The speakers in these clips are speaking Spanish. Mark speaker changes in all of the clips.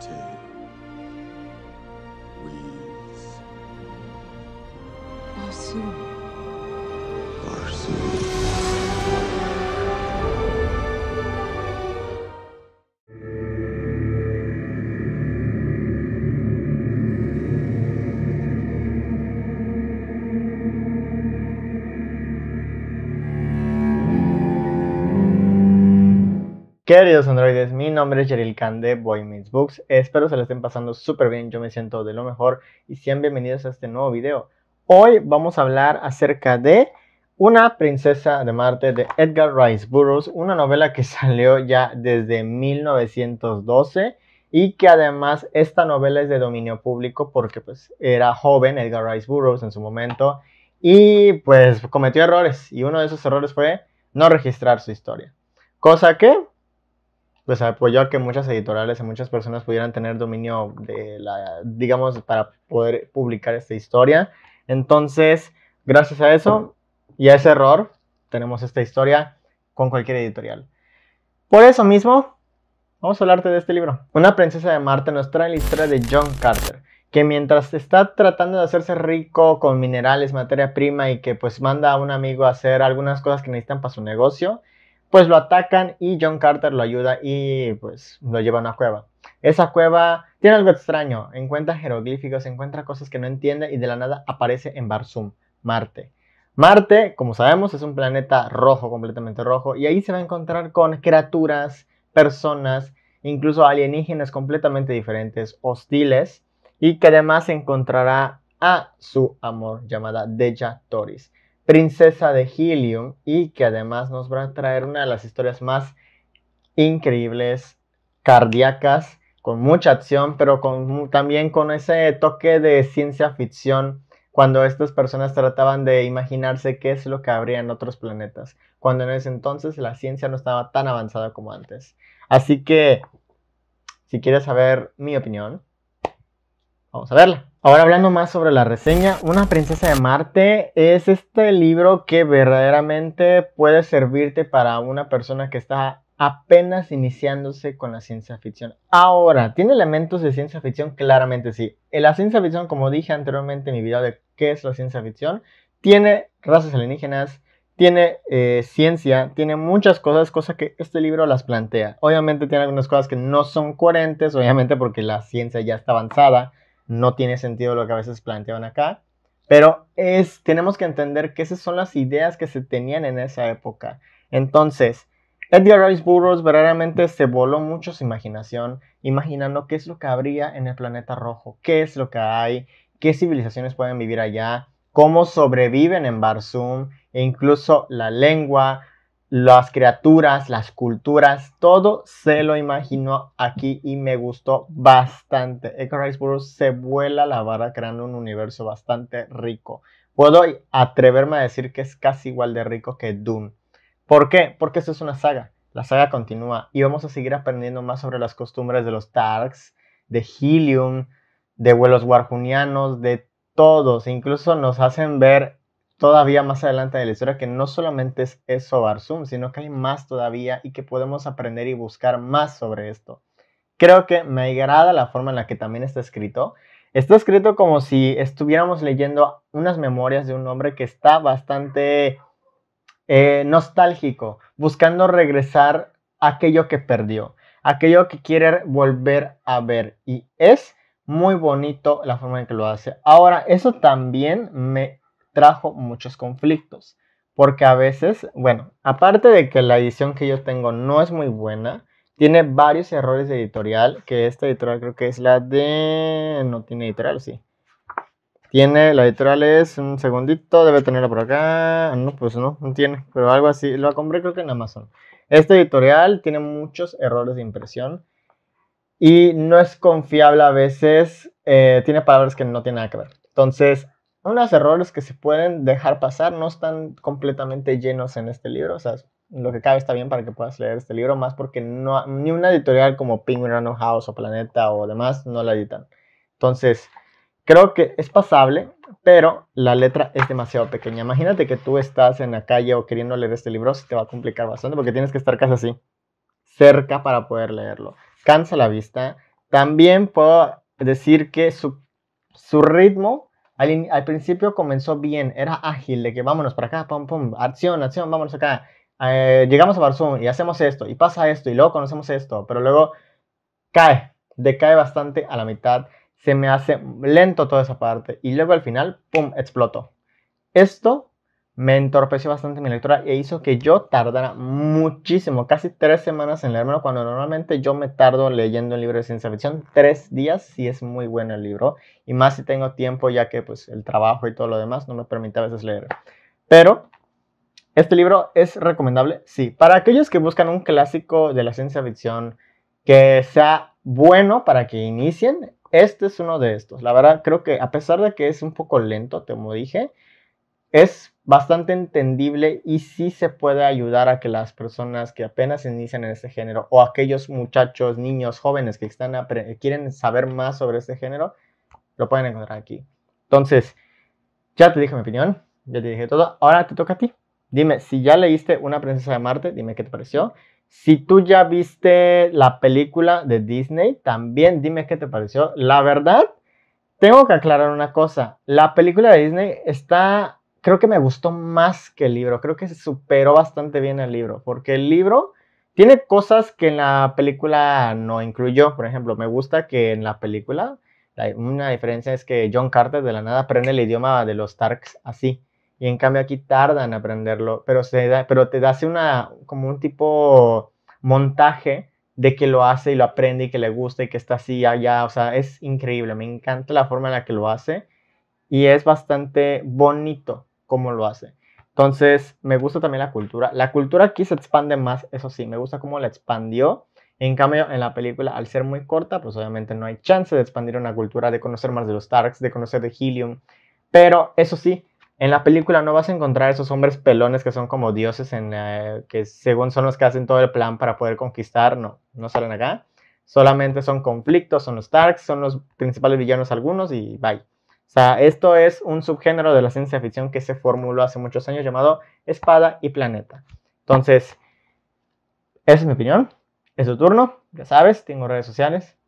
Speaker 1: to Queridos androides, mi nombre es Jeril Khan de Boy Meets Books. Espero se lo estén pasando súper bien, yo me siento de lo mejor y sean bienvenidos a este nuevo video. Hoy vamos a hablar acerca de Una princesa de Marte de Edgar Rice Burroughs, una novela que salió ya desde 1912 y que además esta novela es de dominio público porque pues era joven Edgar Rice Burroughs en su momento y pues cometió errores y uno de esos errores fue no registrar su historia. Cosa que pues apoyó a que muchas editoriales y muchas personas pudieran tener dominio de la, digamos, para poder publicar esta historia. Entonces, gracias a eso y a ese error, tenemos esta historia con cualquier editorial. Por eso mismo, vamos a hablarte de este libro. Una princesa de Marte nos trae la historia de John Carter, que mientras está tratando de hacerse rico con minerales, materia prima y que pues manda a un amigo a hacer algunas cosas que necesitan para su negocio, pues lo atacan y John Carter lo ayuda y pues lo lleva a una cueva. Esa cueva tiene algo extraño, encuentra jeroglíficos, encuentra cosas que no entiende y de la nada aparece en Barzum, Marte. Marte, como sabemos, es un planeta rojo, completamente rojo, y ahí se va a encontrar con criaturas, personas, incluso alienígenas completamente diferentes, hostiles, y que además encontrará a su amor llamada Deja Toris princesa de Helium y que además nos va a traer una de las historias más increíbles, cardíacas, con mucha acción, pero también con ese toque de ciencia ficción cuando estas personas trataban de imaginarse qué es lo que habría en otros planetas, cuando en ese entonces la ciencia no estaba tan avanzada como antes. Así que, si quieres saber mi opinión, vamos a verla. Ahora hablando más sobre la reseña, Una princesa de Marte es este libro que verdaderamente puede servirte para una persona que está apenas iniciándose con la ciencia ficción. Ahora, ¿tiene elementos de ciencia ficción? Claramente sí. En eh, la ciencia ficción, como dije anteriormente en mi video de qué es la ciencia ficción, tiene razas alienígenas, tiene eh, ciencia, tiene muchas cosas, cosas que este libro las plantea. Obviamente tiene algunas cosas que no son coherentes, obviamente porque la ciencia ya está avanzada no tiene sentido lo que a veces plantean acá, pero es, tenemos que entender que esas son las ideas que se tenían en esa época. Entonces, Edgar Rice Burroughs verdaderamente se voló mucho su imaginación, imaginando qué es lo que habría en el planeta rojo, qué es lo que hay, qué civilizaciones pueden vivir allá, cómo sobreviven en Barzum, e incluso la lengua, las criaturas, las culturas, todo se lo imaginó aquí y me gustó bastante. Echo Rice se vuela la vara creando un universo bastante rico. Puedo atreverme a decir que es casi igual de rico que Doom. ¿Por qué? Porque esto es una saga. La saga continúa y vamos a seguir aprendiendo más sobre las costumbres de los Targs, de Helium, de vuelos warjunianos, de todos. E incluso nos hacen ver todavía más adelante de la historia, que no solamente es eso Barzum, sino que hay más todavía y que podemos aprender y buscar más sobre esto. Creo que me agrada la forma en la que también está escrito. Está escrito como si estuviéramos leyendo unas memorias de un hombre que está bastante eh, nostálgico, buscando regresar aquello que perdió, aquello que quiere volver a ver. Y es muy bonito la forma en que lo hace. Ahora, eso también me trajo muchos conflictos. Porque a veces, bueno, aparte de que la edición que yo tengo no es muy buena, tiene varios errores de editorial, que esta editorial creo que es la de... No tiene editorial, sí. Tiene, la editorial es un segundito, debe tenerla por acá. Ah, no, pues no, no tiene, pero algo así. Lo compré creo que en Amazon. Esta editorial tiene muchos errores de impresión y no es confiable a veces. Eh, tiene palabras que no tienen nada que ver. Entonces, unos errores que se pueden dejar pasar, no están completamente llenos en este libro, o sea, lo que cabe está bien para que puedas leer este libro, más porque no, ni una editorial como Penguin Random House o Planeta o demás no la editan. Entonces, creo que es pasable, pero la letra es demasiado pequeña. Imagínate que tú estás en la calle o queriendo leer este libro, se te va a complicar bastante porque tienes que estar casi así, cerca para poder leerlo. Cansa la vista. También puedo decir que su, su ritmo al, principio comenzó bien, era ágil, de que vámonos para acá, pum, pum, acción, acción, vámonos acá. Eh, llegamos a Barzum y hacemos esto, y pasa esto, y luego conocemos esto, pero luego cae, decae bastante a la mitad, se me hace lento toda esa parte, y luego al final, pum, exploto. Esto me entorpeció bastante mi lectura e hizo que yo tardara muchísimo, casi tres semanas en leerlo, cuando normalmente yo me tardo leyendo un libro de ciencia ficción tres días, si es muy bueno el libro, y más si tengo tiempo, ya que pues el trabajo y todo lo demás no me permite a veces leer. Pero, ¿este libro es recomendable? Sí. Para aquellos que buscan un clásico de la ciencia ficción que sea bueno para que inicien, este es uno de estos. La verdad, creo que a pesar de que es un poco lento, como dije, es bastante entendible y sí se puede ayudar a que las personas que apenas inician en este género o aquellos muchachos, niños, jóvenes que están quieren saber más sobre este género, lo pueden encontrar aquí. Entonces, ya te dije mi opinión, ya te dije todo, ahora te toca a ti. Dime, si ya leíste Una princesa de Marte, dime qué te pareció. Si tú ya viste la película de Disney, también dime qué te pareció. La verdad, tengo que aclarar una cosa. La película de Disney está creo que me gustó más que el libro, creo que se superó bastante bien el libro, porque el libro tiene cosas que en la película no incluyó, por ejemplo, me gusta que en la película una diferencia es que John Carter de la nada aprende el idioma de los Tarks así, y en cambio aquí tardan en aprenderlo, pero, se da, pero te hace una, como un tipo montaje de que lo hace y lo aprende y que le gusta y que está así allá, o sea, es increíble, me encanta la forma en la que lo hace y es bastante bonito cómo lo hace. Entonces, me gusta también la cultura. La cultura aquí se expande más, eso sí, me gusta cómo la expandió. En cambio, en la película, al ser muy corta, pues obviamente no hay chance de expandir una cultura, de conocer más de los Starks, de conocer de Helium. Pero eso sí, en la película no vas a encontrar esos hombres pelones que son como dioses, en, eh, que según son los que hacen todo el plan para poder conquistar, no, no salen acá. Solamente son conflictos, son los Starks, son los principales villanos algunos y bye. O sea, esto es un subgénero de la ciencia ficción que se formuló hace muchos años llamado Espada y Planeta. Entonces, esa es mi opinión. Es su turno, ya sabes, tengo redes sociales,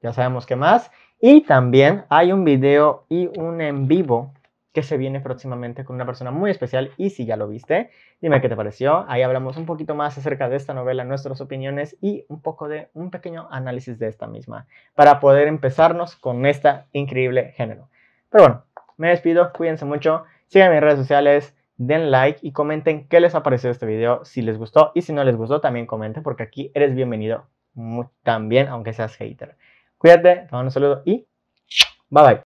Speaker 1: ya sabemos qué más. Y también hay un video y un en vivo que se viene próximamente con una persona muy especial y si ya lo viste, dime qué te pareció. Ahí hablamos un poquito más acerca de esta novela, nuestras opiniones y un poco de un pequeño análisis de esta misma para poder empezarnos con este increíble género. Pero bueno, me despido, cuídense mucho, sigan mis redes sociales, den like y comenten qué les ha parecido este video, si les gustó y si no les gustó también comenten porque aquí eres bienvenido también aunque seas hater. Cuídate, un saludo y bye bye.